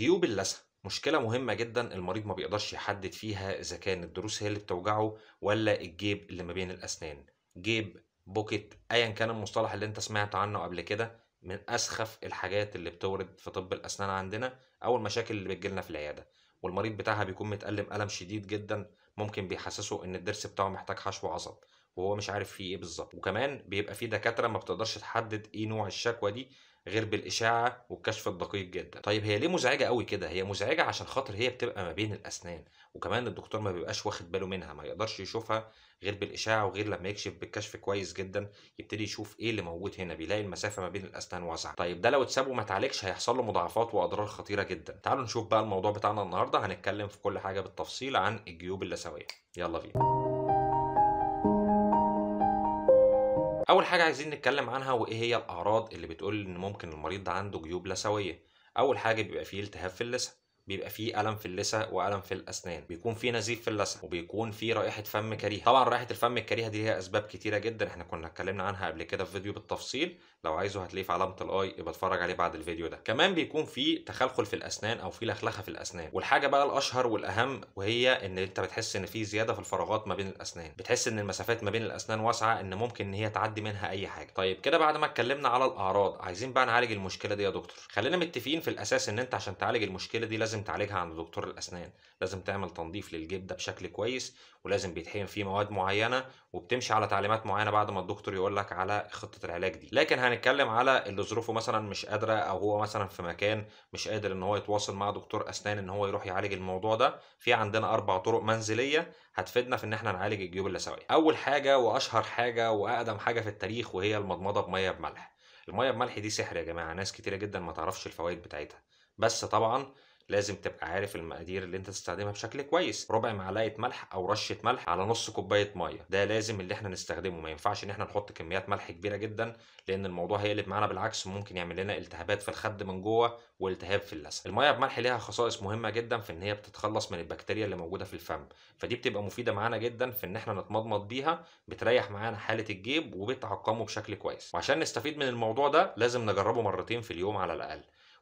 جيوب اللثه مشكلة مهمة جدا المريض ما بيقدرش يحدد فيها إذا كان الضروس هي اللي بتوجعه ولا الجيب اللي ما بين الأسنان جيب بوكيت أيا كان المصطلح اللي أنت سمعت عنه قبل كده من أسخف الحاجات اللي بتورد في طب الأسنان عندنا أو المشاكل اللي بتجيلنا في العيادة والمريض بتاعها بيكون متألم ألم شديد جدا ممكن بيحسسه إن الضرس بتاعه محتاج حشو عصب وهو مش عارف فيه ايه بالظبط وكمان بيبقى فيه دكاتره ما بتقدرش تحدد ايه نوع الشكوى دي غير بالاشاعه والكشف الدقيق جدا طيب هي ليه مزعجه قوي كده هي مزعجه عشان خاطر هي بتبقى ما بين الاسنان وكمان الدكتور ما بيبقاش واخد باله منها ما يقدرش يشوفها غير بالاشاعه وغير لما يكشف بالكشف كويس جدا يبتدي يشوف ايه اللي موجود هنا بيلاقي المسافه ما بين الاسنان واسعه طيب ده لو اتساب وما اتعالجش هيحصل له مضاعفات واضرار خطيره جدا تعالوا نشوف بقى الموضوع بتاعنا النهارده هنتكلم في كل حاجه بالتفصيل عن الجيوب اللثويه يلا بينا اول حاجه عايزين نتكلم عنها وايه هي الاعراض اللي بتقول ان ممكن المريض ده عنده جيوب لثويه اول حاجه بيبقى فيه التهاب في اللثه بيبقى فيه الم في اللثه والم في الاسنان بيكون فيه نزيف في اللثه وبيكون فيه رائحه فم كريهه طبعا رائحه الفم الكريهه دي ليها اسباب كتيره جدا احنا كنا اتكلمنا عنها قبل كده في فيديو بالتفصيل لو عايزه هتلاقيه في علامه الاي يبقى اتفرج عليه بعد الفيديو ده كمان بيكون فيه تخلخل في الاسنان او فيه لخلخه في الاسنان والحاجه بقى الاشهر والاهم وهي ان انت بتحس ان في زياده في الفراغات ما بين الاسنان بتحس ان المسافات ما بين الاسنان واسعه ان ممكن ان هي تعدي منها اي حاجه طيب كده بعد ما اتكلمنا على الاعراض عايزين بقى نعالج المشكله دي يا دكتور خلينا متفقين في الاساس ان انت عشان تعالج المشكله دي لازم لازم تعالجها عند دكتور الأسنان لازم تعمل تنظيف للجبدة بشكل كويس ولازم بيتحقن فيه مواد معينة وبتمشي على تعليمات معينة بعد ما الدكتور يقول لك على خطة العلاج دي لكن هنتكلم على اللي ظروفه مثلا مش قادرة أو هو مثلا في مكان مش قادر إن هو يتواصل مع دكتور أسنان إن هو يروح يعالج الموضوع ده في عندنا أربع طرق منزلية هتفيدنا في إن إحنا نعالج الجيوب اللثوية أول حاجة وأشهر حاجة وأقدم حاجة في التاريخ وهي المضمضة بمية بملح المية بملح دي سحر يا جماعة ناس كتيرة جدا ما تعرفش الفوائد بتاعتها بس طبعا لازم تبقى عارف المقادير اللي انت تستخدمها بشكل كويس ربع معلقه ملح او رشه ملح على نص كوبايه ميه ده لازم اللي احنا نستخدمه ما ينفعش ان احنا نحط كميات ملح كبيره جدا لان الموضوع هيقلب معانا بالعكس ممكن يعمل لنا التهابات في الخد من جوه والتهاب في اللثه الميه بملح ليها خصائص مهمه جدا في ان هي بتتخلص من البكتيريا اللي موجوده في الفم فدي بتبقى مفيده معانا جدا في ان احنا نتمضمض بيها بتريح معانا حاله الجيب وبتعقمه بشكل كويس وعشان نستفيد من الموضوع ده لازم نجربه مرتين في اليوم على الاقل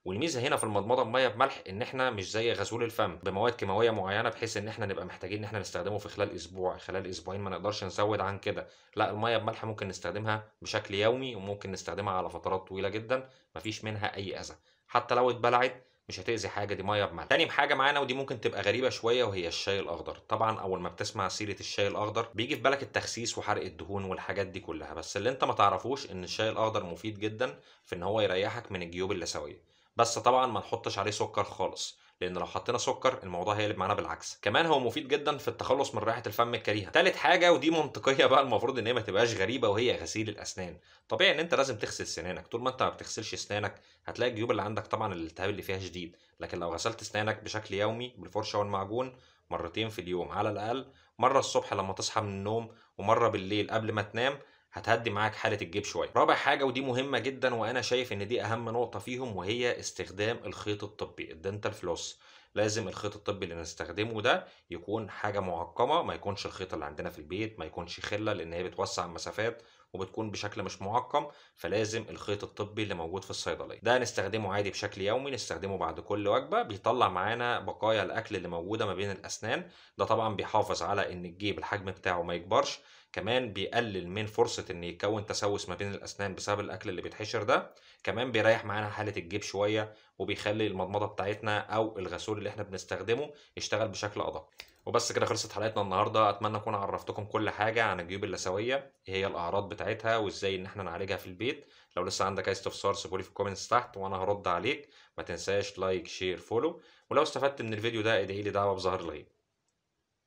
والميزه هنا في المضمضه بميه بملح ان احنا مش زي غسول الفم بمواد كيماويه معينه بحيث ان احنا نبقى محتاجين ان احنا نستخدمه في خلال اسبوع خلال اسبوعين ما نقدرش نزود عن كده لا الميه بملح ممكن نستخدمها بشكل يومي وممكن نستخدمها على فترات طويله جدا مفيش منها اي اذى حتى لو اتبلعت مش هتأذي حاجه دي ميه بملح تاني حاجه معانا ودي ممكن تبقى غريبه شويه وهي الشاي الاخضر طبعا اول ما بتسمع سيره الشاي الاخضر بيجي في بالك التخسيس وحرق الدهون والحاجات دي كلها بس اللي انت ما تعرفوش ان الشاي الاخضر مفيد جدا في ان هو يريحك من الجيوب اللثويه بس طبعا ما نحطش عليه سكر خالص لان لو حطينا سكر الموضوع هيقلب معانا بالعكس كمان هو مفيد جدا في التخلص من رائحه الفم الكريهه تالت حاجه ودي منطقيه بقى المفروض ان هي ما تبقاش غريبه وهي غسيل الاسنان طبيعي ان انت لازم تغسل سنانك طول ما انت ما بتغسلش اسنانك هتلاقي الجيوب اللي عندك طبعا الالتهاب اللي فيها شديد لكن لو غسلت اسنانك بشكل يومي بالفرشه والمعجون مرتين في اليوم على الاقل مره الصبح لما تصحى من النوم ومره بالليل قبل ما تنام هتهدي معاك حاله الجيب شويه رابع حاجه ودي مهمه جدا وانا شايف ان دي اهم نقطه فيهم وهي استخدام الخيط الطبي الدنتال فلوس لازم الخيط الطبي اللي نستخدمه ده يكون حاجه معقمه ما يكونش الخيط اللي عندنا في البيت ما يكونش خله لان هي بتوسع المسافات وبتكون بشكل مش معقم فلازم الخيط الطبي اللي موجود في الصيدليه ده نستخدمه عادي بشكل يومي نستخدمه بعد كل وجبه بيطلع معانا بقايا الاكل اللي موجوده ما بين الاسنان ده طبعا بيحافظ على ان الجيب الحجم بتاعه ما يكبرش كمان بيقلل من فرصة إن يتكون تسوس ما بين الأسنان بسبب الأكل اللي بيتحشر ده، كمان بيريح معانا حالة الجيب شوية وبيخلي المضمضة بتاعتنا أو الغسول اللي إحنا بنستخدمه يشتغل بشكل أدق. وبس كده خلصت حلقتنا النهارده اتمنى اكون عرفتكم كل حاجه عن الجيوب اللثويه ايه هي الاعراض بتاعتها وازاي ان احنا نعالجها في البيت لو لسه عندك اي استفسار سيبولي في الكومنتس تحت وانا هرد عليك ما تنساش لايك شير فولو ولو استفدت من الفيديو ده ادعي لي دعوه بظهر الغيب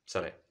سلام